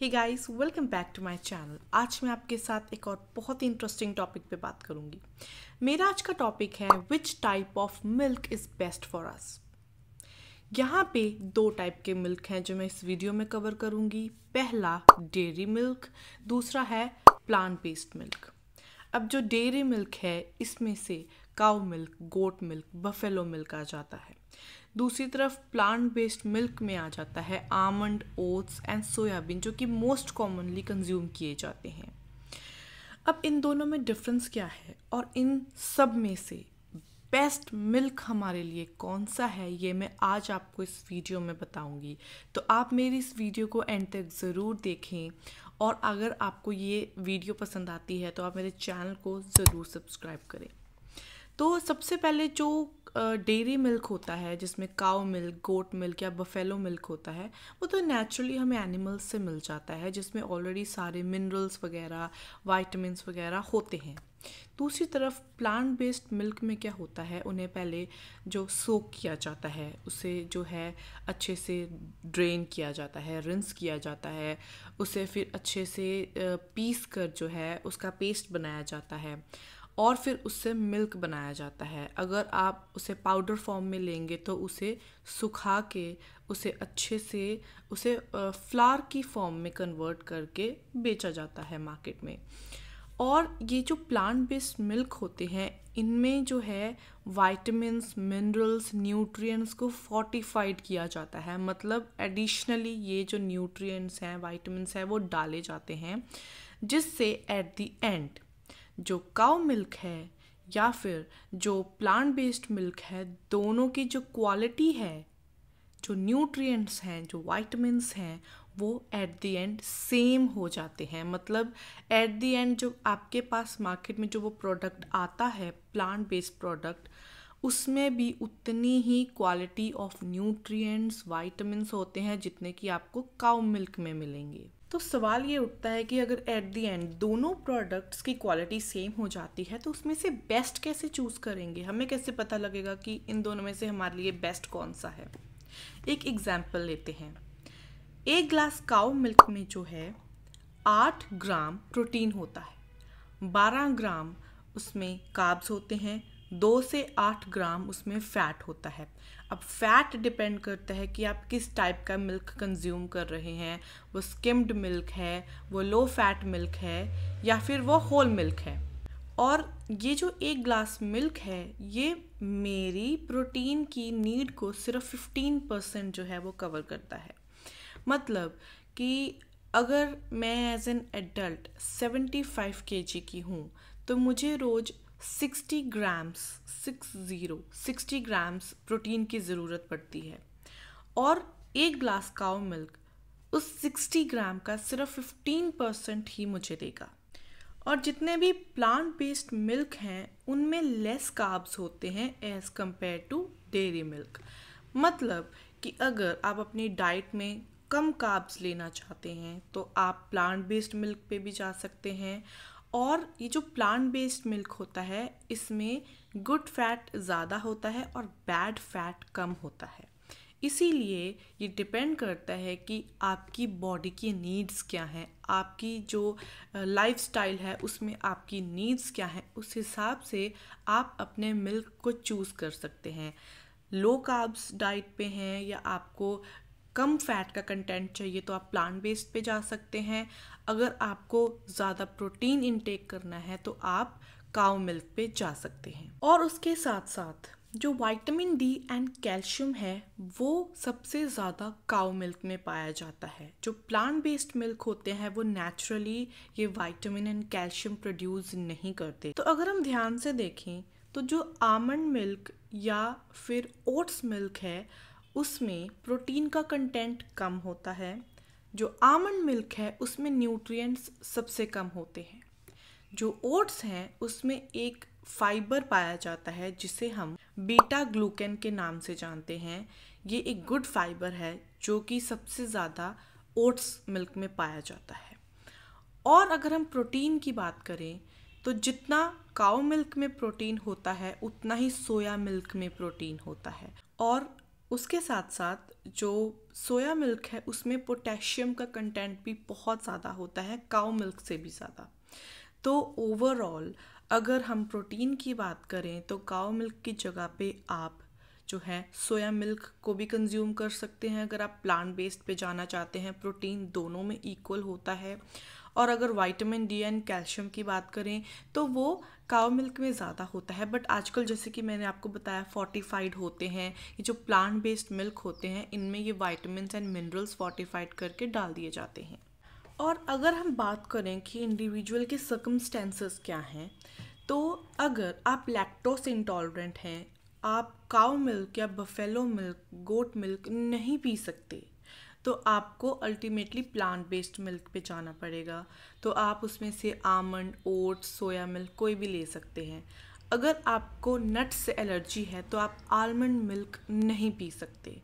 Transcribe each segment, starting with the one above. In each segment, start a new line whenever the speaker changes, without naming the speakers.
hey guys welcome back to my channel आज मैं आपके साथ एक और बहुत ही इंटरेस्टिंग टॉपिक पे बात करूंगी मेरा आज का टॉपिक है which type of milk is best for us यहाँ पे दो टाइप के मिल्क हैं जो मैं इस वीडियो में कवर करूंगी पहला डेयरी मिल्क दूसरा है प्लांट बेस्ड मिल्क अब जो डेयरी मिल्क है इसमें से cow milk goat milk buffalo milk आ जाता है दूसरी तरफ प्लांट बेस्ड मिल्क में आ जाता है आमंड ओट्स एंड सोयाबीन जो कि मोस्ट कॉमनली कंज्यूम किए जाते हैं अब इन दोनों में डिफरेंस क्या है और इन सब में से बेस्ट मिल्क हमारे लिए कौन सा है ये मैं आज आपको इस वीडियो में बताऊंगी तो आप मेरी इस वीडियो को एंड तक ज़रूर देखें और अगर आपको ये वीडियो पसंद आती है तो आप मेरे चैनल को ज़रूर सब्सक्राइब करें तो सबसे पहले जो डेरी मिल्क होता है जिसमें काओ मिल्क गोट मिल्क या बफेलो मिल्क होता है वो तो नेचुरली हमें एनिमल्स से मिल जाता है जिसमें ऑलरेडी सारे मिनरल्स वगैरह वाइटमिनस वगैरह होते हैं दूसरी तरफ प्लांट बेस्ड मिल्क में क्या होता है उन्हें पहले जो सोक किया जाता है उसे जो है अच्छे से ड्रेन किया जाता है रिंस किया जाता है उसे फिर अच्छे से पीस कर जो है उसका पेस्ट बनाया जाता है और फिर उससे मिल्क बनाया जाता है अगर आप उसे पाउडर फॉर्म में लेंगे तो उसे सुखा के उसे अच्छे से उसे फ्लार की फॉर्म में कन्वर्ट करके बेचा जाता है मार्केट में और ये जो प्लांट बेस्ड मिल्क होते हैं इनमें जो है वाइटमिनस मिनरल्स न्यूट्रिएंट्स को फोर्टिफाइड किया जाता है मतलब एडिशनली ये जो न्यूट्रिएंट्स हैं वाइटमिनस हैं वो डाले जाते हैं जिससे एट द एंड जो काउ मिल्क है या फिर जो प्लांट बेस्ड मिल्क है दोनों की जो क्वालिटी है जो न्यूट्रिएंट्स हैं जो वाइटमिनस हैं वो एट द एंड सेम हो जाते हैं मतलब एट द एंड जो आपके पास मार्केट में जो वो प्रोडक्ट आता है प्लांट बेस्ड प्रोडक्ट उसमें भी उतनी ही क्वालिटी ऑफ न्यूट्रिएंट्स वाइटमिनस होते हैं जितने कि आपको काउ मिल्क में मिलेंगे तो सवाल ये उठता है कि अगर एट दी एंड दोनों प्रोडक्ट्स की क्वालिटी सेम हो जाती है तो उसमें से बेस्ट कैसे चूज़ करेंगे हमें कैसे पता लगेगा कि इन दोनों में से हमारे लिए बेस्ट कौन सा है एक एग्जाम्पल लेते हैं एक ग्लास काउ मिल्क में जो है आठ ग्राम प्रोटीन होता है बारह ग्राम उसमें काब्स होते हैं दो से आठ ग्राम उसमें फ़ैट होता है अब फैट डिपेंड करता है कि आप किस टाइप का मिल्क कंज्यूम कर रहे हैं वो स्किम्ड मिल्क है वो लो फैट मिल्क है या फिर वो होल मिल्क है और ये जो एक ग्लास मिल्क है ये मेरी प्रोटीन की नीड को सिर्फ 15 परसेंट जो है वो कवर करता है मतलब कि अगर मैं एज एन एडल्ट 75 फाइव की हूँ तो मुझे रोज़ sixty grams six zero sixty grams protein की ज़रूरत पड़ती है और एक ग्लास काओ मिल्क उस सिक्सटी ग्राम का सिर्फ फिफ्टीन परसेंट ही मुझे देगा और जितने भी प्लांट बेस्ड मिल्क हैं उनमें लेस काब्स होते हैं as compared to dairy milk मतलब कि अगर आप अपनी डाइट में कम काब्स लेना चाहते हैं तो आप प्लांट बेस्ड मिल्क पे भी जा सकते हैं और ये जो प्लांट बेस्ड मिल्क होता है इसमें गुड फैट ज़्यादा होता है और बैड फैट कम होता है इसीलिए ये डिपेंड करता है कि आपकी बॉडी की नीड्स क्या हैं आपकी जो लाइफ स्टाइल है उसमें आपकी नीड्स क्या हैं उस हिसाब से आप अपने मिल्क को चूज़ कर सकते हैं लो कार्ब्स डाइट पे हैं या आपको कम फैट का कंटेंट चाहिए तो आप प्लांट बेस्ड पे जा सकते हैं अगर आपको ज़्यादा प्रोटीन इनटेक करना है तो आप काउ मिल्क पे जा सकते हैं और उसके साथ साथ जो वाइटामिन डी एंड कैल्शियम है वो सबसे ज़्यादा काउ मिल्क में पाया जाता है जो प्लांट बेस्ड मिल्क होते हैं वो नेचुरली ये वाइटामिन एंड कैल्शियम प्रोड्यूस नहीं करते तो अगर हम ध्यान से देखें तो जो आमंड मिल्क या फिर ओट्स मिल्क है उसमें प्रोटीन का कंटेंट कम होता है जो आमंड मिल्क है उसमें न्यूट्रिएंट्स सबसे कम होते हैं जो ओट्स हैं उसमें एक फाइबर पाया जाता है जिसे हम बीटा ग्लूकेन के नाम से जानते हैं ये एक गुड फाइबर है जो कि सबसे ज़्यादा ओट्स मिल्क में पाया जाता है और अगर हम प्रोटीन की बात करें तो जितना काओ मिल्क में प्रोटीन होता है उतना ही सोया मिल्क में प्रोटीन होता है और उसके साथ साथ जो सोया मिल्क है उसमें पोटेशियम का कंटेंट भी बहुत ज़्यादा होता है काउ मिल्क से भी ज़्यादा तो ओवरऑल अगर हम प्रोटीन की बात करें तो काउ मिल्क की जगह पे आप जो है सोया मिल्क को भी कंज्यूम कर सकते हैं अगर आप प्लांट बेस्ड पे जाना चाहते हैं प्रोटीन दोनों में इक्वल होता है और अगर वाइटामिन डी एंड कैल्शियम की बात करें तो वो काव मिल्क में ज़्यादा होता है बट आजकल जैसे कि मैंने आपको बताया फोर्टिफाइड होते हैं ये जो प्लांट बेस्ड मिल्क होते हैं इनमें ये वाइटमिन एंड मिनरल्स फोर्टिफाइड करके डाल दिए जाते हैं और अगर हम बात करें कि इंडिविजुअल के सर्कमस्टेंसेस क्या हैं तो अगर आप लैक्टोस इंटॉलरेंट हैं आप काव मिल्क या बफेलो मिल्क गोट मिल्क नहीं पी सकते तो आपको अल्टीमेटली प्लांट बेस्ड मिल्क पे जाना पड़ेगा तो आप उसमें से आमंड ओट्स सोया मिल्क कोई भी ले सकते हैं अगर आपको नट्स से एलर्जी है तो आप आलमंड मिल्क नहीं पी सकते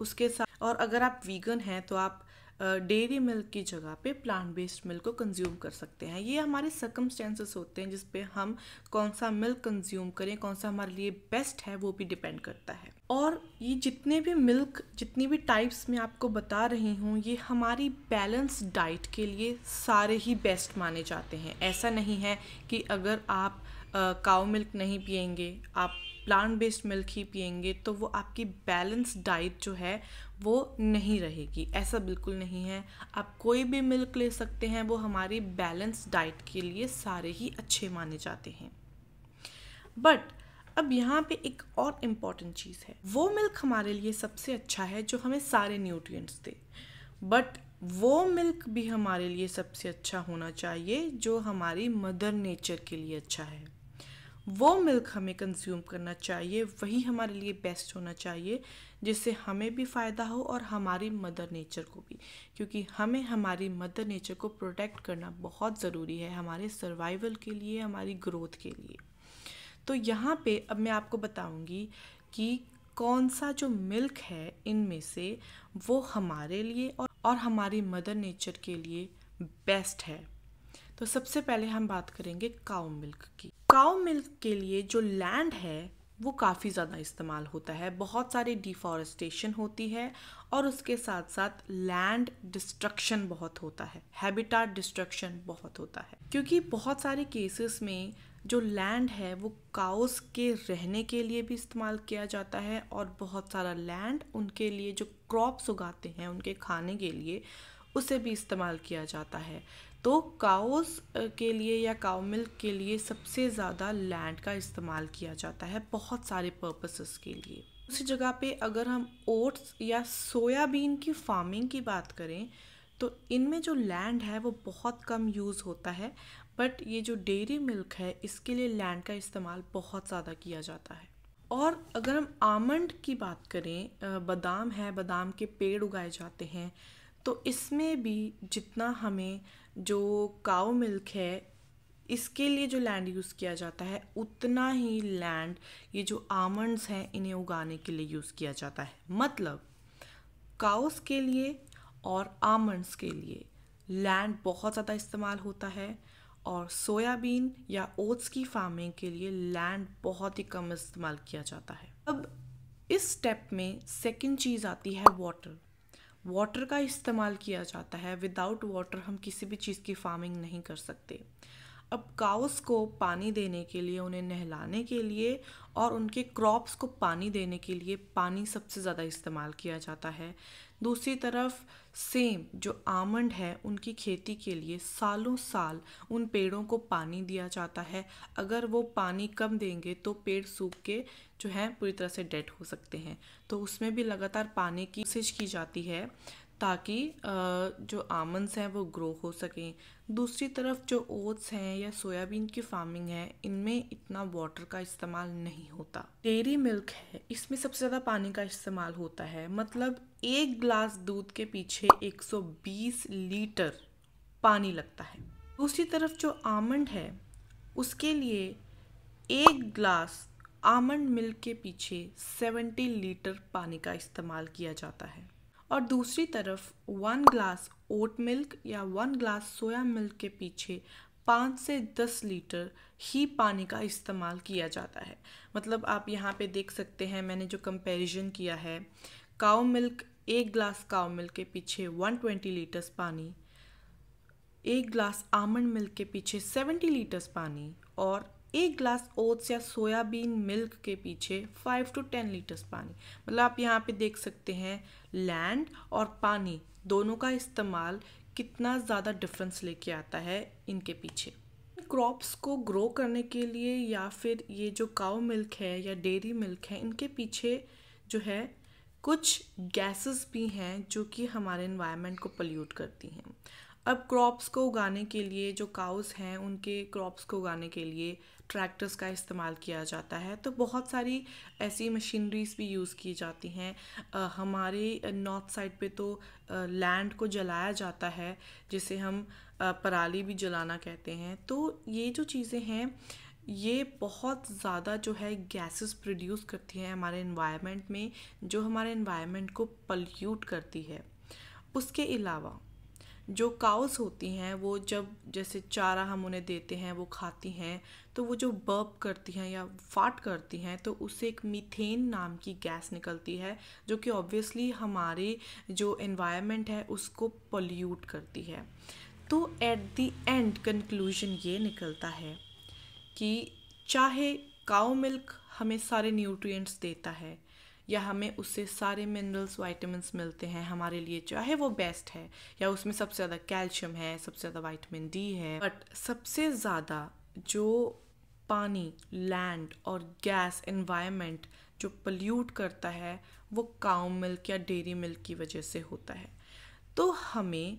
उसके साथ और अगर आप वीगन हैं तो आप डेयरी मिल्क की जगह पे प्लांट बेस्ड मिल्क को कंज्यूम कर सकते हैं ये हमारे सर्कमस्टेंसेस होते हैं जिस पे हम कौन सा मिल्क कंज्यूम करें कौन सा हमारे लिए बेस्ट है वो भी डिपेंड करता है और ये जितने भी मिल्क जितनी भी टाइप्स में आपको बता रही हूँ ये हमारी बैलेंस डाइट के लिए सारे ही बेस्ट माने जाते हैं ऐसा नहीं है कि अगर आप काओ मिल्क नहीं पियेंगे आप प्लांट बेस्ड मिल्क ही पियेंगे तो वो आपकी बैलेंस डाइट जो है वो नहीं रहेगी ऐसा बिल्कुल नहीं है आप कोई भी मिल्क ले सकते हैं वो हमारी बैलेंस डाइट के लिए सारे ही अच्छे माने जाते हैं बट अब यहाँ पे एक और इम्पॉर्टेंट चीज़ है वो मिल्क हमारे लिए सबसे अच्छा है जो हमें सारे न्यूट्रिएंट्स दे बट वो मिल्क भी हमारे लिए सबसे अच्छा होना चाहिए जो हमारी मदर नेचर के लिए अच्छा है वो मिल्क हमें कंज्यूम करना चाहिए वही हमारे लिए बेस्ट होना चाहिए जिससे हमें भी फ़ायदा हो और हमारी मदर नेचर को भी क्योंकि हमें हमारी मदर नेचर को प्रोटेक्ट करना बहुत ज़रूरी है हमारे सर्वाइवल के लिए हमारी ग्रोथ के लिए तो यहाँ पे अब मैं आपको बताऊँगी कि कौन सा जो मिल्क है इनमें से वो हमारे लिए और, और हमारी मदर नेचर के लिए बेस्ट है तो सबसे पहले हम बात करेंगे काउ मिल्क की काउ मिल्क के लिए जो लैंड है वो काफ़ी ज़्यादा इस्तेमाल होता है बहुत सारी डिफॉरेस्टेशन होती है और उसके साथ साथ लैंड डिस्ट्रक्शन बहुत होता है हैबिटाट डिस्ट्रक्शन बहुत होता है क्योंकि बहुत सारे केसेस में जो लैंड है वो काउस के रहने के लिए भी इस्तेमाल किया जाता है और बहुत सारा लैंड उनके लिए जो क्रॉप्स उगाते हैं उनके खाने के लिए उसे भी इस्तेमाल किया जाता है तो काउस के लिए या काउ मिल्क के लिए सबसे ज़्यादा लैंड का इस्तेमाल किया जाता है बहुत सारे पर्पसेस के लिए उसी जगह पे अगर हम ओट्स या सोयाबीन की फार्मिंग की बात करें तो इनमें जो लैंड है वो बहुत कम यूज़ होता है बट ये जो डेयरी मिल्क है इसके लिए लैंड का इस्तेमाल बहुत ज़्यादा किया जाता है और अगर हम आमंड की बात करें बादाम है बादाम के पेड़ उगाए जाते हैं तो इसमें भी जितना हमें जो काओ मिल्क है इसके लिए जो लैंड यूज़ किया जाता है उतना ही लैंड ये जो आमंड्स हैं इन्हें उगाने के लिए यूज़ किया जाता है मतलब काउस के लिए और आमंड्स के लिए लैंड बहुत ज़्यादा इस्तेमाल होता है और सोयाबीन या ओट्स की फार्मिंग के लिए लैंड बहुत ही कम इस्तेमाल किया जाता है अब इस स्टेप में सेकंड चीज़ आती है वाटर वाटर का इस्तेमाल किया जाता है विदाउट वाटर हम किसी भी चीज़ की फार्मिंग नहीं कर सकते अब काउस को पानी देने के लिए उन्हें नहलाने के लिए और उनके क्रॉप्स को पानी देने के लिए पानी सबसे ज़्यादा इस्तेमाल किया जाता है दूसरी तरफ सेम जो आमंड है उनकी खेती के लिए सालों साल उन पेड़ों को पानी दिया जाता है अगर वो पानी कम देंगे तो पेड़ सूख के जो हैं पूरी तरह से डेड हो सकते हैं तो उसमें भी लगातार पानी की कोशिश की जाती है ताकि जो आमंड्स हैं वो ग्रो हो सकें दूसरी तरफ जो ओट्स हैं या सोयाबीन की फार्मिंग है इनमें इतना वाटर का इस्तेमाल नहीं होता डेयरी मिल्क है इसमें सबसे ज़्यादा पानी का इस्तेमाल होता है मतलब एक ग्लास दूध के पीछे 120 लीटर पानी लगता है दूसरी तरफ जो आमंड है उसके लिए एक ग्लास आमंड मिल्क के पीछे 70 लीटर पानी का इस्तेमाल किया जाता है और दूसरी तरफ वन ग्लास ओट मिल्क या वन ग्लास सोया मिल्क के पीछे पाँच से दस लीटर ही पानी का इस्तेमाल किया जाता है मतलब आप यहाँ पे देख सकते हैं मैंने जो कंपैरिजन किया है काओ मिल्क एक ग्लास काओ मिल्क के पीछे वन ट्वेंटी लीटर्स पानी एक ग्लास आमंड मिल्क के पीछे सेवेंटी लीटर्स पानी और एक ग्लास ओट्स या सोयाबीन मिल्क के पीछे फाइव टू टेन लीटर्स पानी मतलब आप यहाँ पे देख सकते हैं लैंड और पानी दोनों का इस्तेमाल कितना ज़्यादा डिफरेंस लेके आता है इनके पीछे क्रॉप्स को ग्रो करने के लिए या फिर ये जो काव मिल्क है या डेयरी मिल्क है इनके पीछे जो है कुछ गैसेस भी हैं जो कि हमारे इन्वायरमेंट को पल्यूट करती हैं अब क्रॉप्स को उगाने के लिए जो काउस हैं उनके क्रॉप्स को उगाने के लिए ट्रैक्टर्स का इस्तेमाल किया जाता है तो बहुत सारी ऐसी मशीनरीज भी यूज़ की जाती हैं हमारे नॉर्थ साइड पे तो लैंड को जलाया जाता है जिसे हम पराली भी जलाना कहते हैं तो ये जो चीज़ें हैं ये बहुत ज़्यादा जो है गैसेस प्रोड्यूस करती हैं हमारे इन्वायरमेंट में जो हमारे इन्वायरमेंट को पल्यूट करती है उसके अलावा जो काउस होती हैं वो जब जैसे चारा हम उन्हें देते हैं वो खाती हैं तो वो जो बर्प करती हैं या फाट करती हैं तो उससे एक मीथेन नाम की गैस निकलती है जो कि ऑब्वियसली हमारे जो इन्वायरमेंट है उसको पोल्यूट करती है तो एट द एंड कंक्लूजन ये निकलता है कि चाहे काउ मिल्क हमें सारे न्यूट्रिएंट्स देता है या हमें उससे सारे मिनरल्स वाइटमिन मिलते हैं हमारे लिए चाहे वो बेस्ट है या उसमें सबसे ज़्यादा कैल्शियम है सबसे ज़्यादा वाइटमिन डी है बट सबसे ज़्यादा जो पानी लैंड और गैस इन्वायरमेंट जो पल्यूट करता है वो काउ मिल्क या डेरी मिल्क की वजह से होता है तो हमें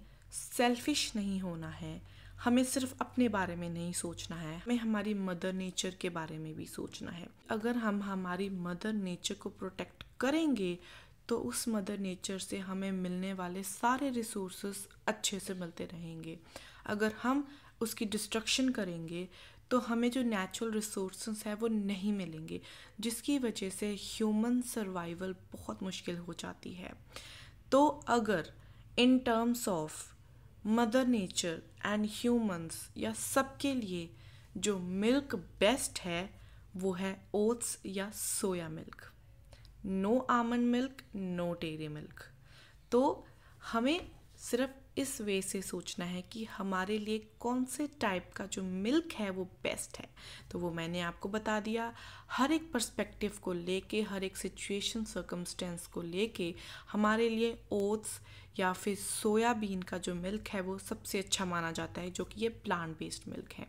सेल्फिश नहीं होना है हमें सिर्फ अपने बारे में नहीं सोचना है हमें हमारी मदर नेचर के बारे में भी सोचना है अगर हम हमारी मदर नेचर को प्रोटेक्ट करेंगे तो उस मदर नेचर से हमें मिलने वाले सारे रिसोर्सेस अच्छे से मिलते रहेंगे अगर हम उसकी डिस्ट्रक्शन करेंगे तो हमें जो नेचुरल रिसोर्स हैं वो नहीं मिलेंगे जिसकी वजह से ह्यूमन सर्वाइवल बहुत मुश्किल हो जाती है तो अगर in terms of mother nature and humans या सबके लिए जो मिल्क बेस्ट है वो है ओट्स या soya milk no almond milk no dairy milk तो हमें सिर्फ इस वे से सोचना है कि हमारे लिए कौन से टाइप का जो मिल्क है वो बेस्ट है तो वो मैंने आपको बता दिया हर एक पर्सपेक्टिव को लेके हर एक सिचुएशन सर्कमस्टेंस को लेके हमारे लिए ओट्स या फिर सोयाबीन का जो मिल्क है वो सबसे अच्छा माना जाता है जो कि ये प्लांट बेस्ड मिल्क है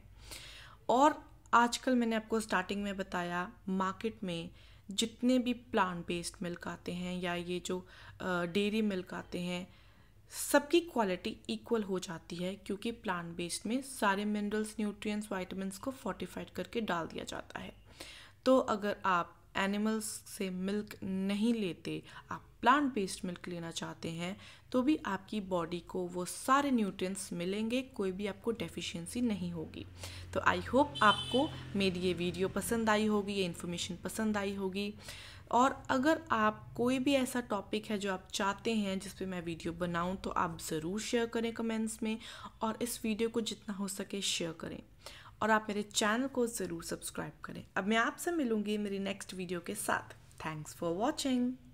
और आजकल मैंने आपको स्टार्टिंग में बताया मार्केट में जितने भी प्लांट बेस्ड मिल्क आते हैं या ये जो डेयरी मिल्क आते हैं सबकी क्वालिटी इक्वल हो जाती है क्योंकि प्लांट बेस्ड में सारे मिनरल्स न्यूट्रिएंट्स वाइटमिनस को फोर्टिफाइड करके डाल दिया जाता है तो अगर आप एनिमल्स से मिल्क नहीं लेते आप प्लांट बेस्ड मिल्क लेना चाहते हैं तो भी आपकी बॉडी को वो सारे न्यूट्रिएंट्स मिलेंगे कोई भी आपको डेफिशिएंसी नहीं होगी तो आई होप आपको मेरी ये वीडियो पसंद आई होगी ये इन्फॉर्मेशन पसंद आई होगी और अगर आप कोई भी ऐसा टॉपिक है जो आप चाहते हैं जिस पे मैं वीडियो बनाऊं तो आप ज़रूर शेयर करें कमेंट्स में और इस वीडियो को जितना हो सके शेयर करें और आप मेरे चैनल को ज़रूर सब्सक्राइब करें अब मैं आपसे मिलूँगी मेरी नेक्स्ट वीडियो के साथ थैंक्स फॉर वॉचिंग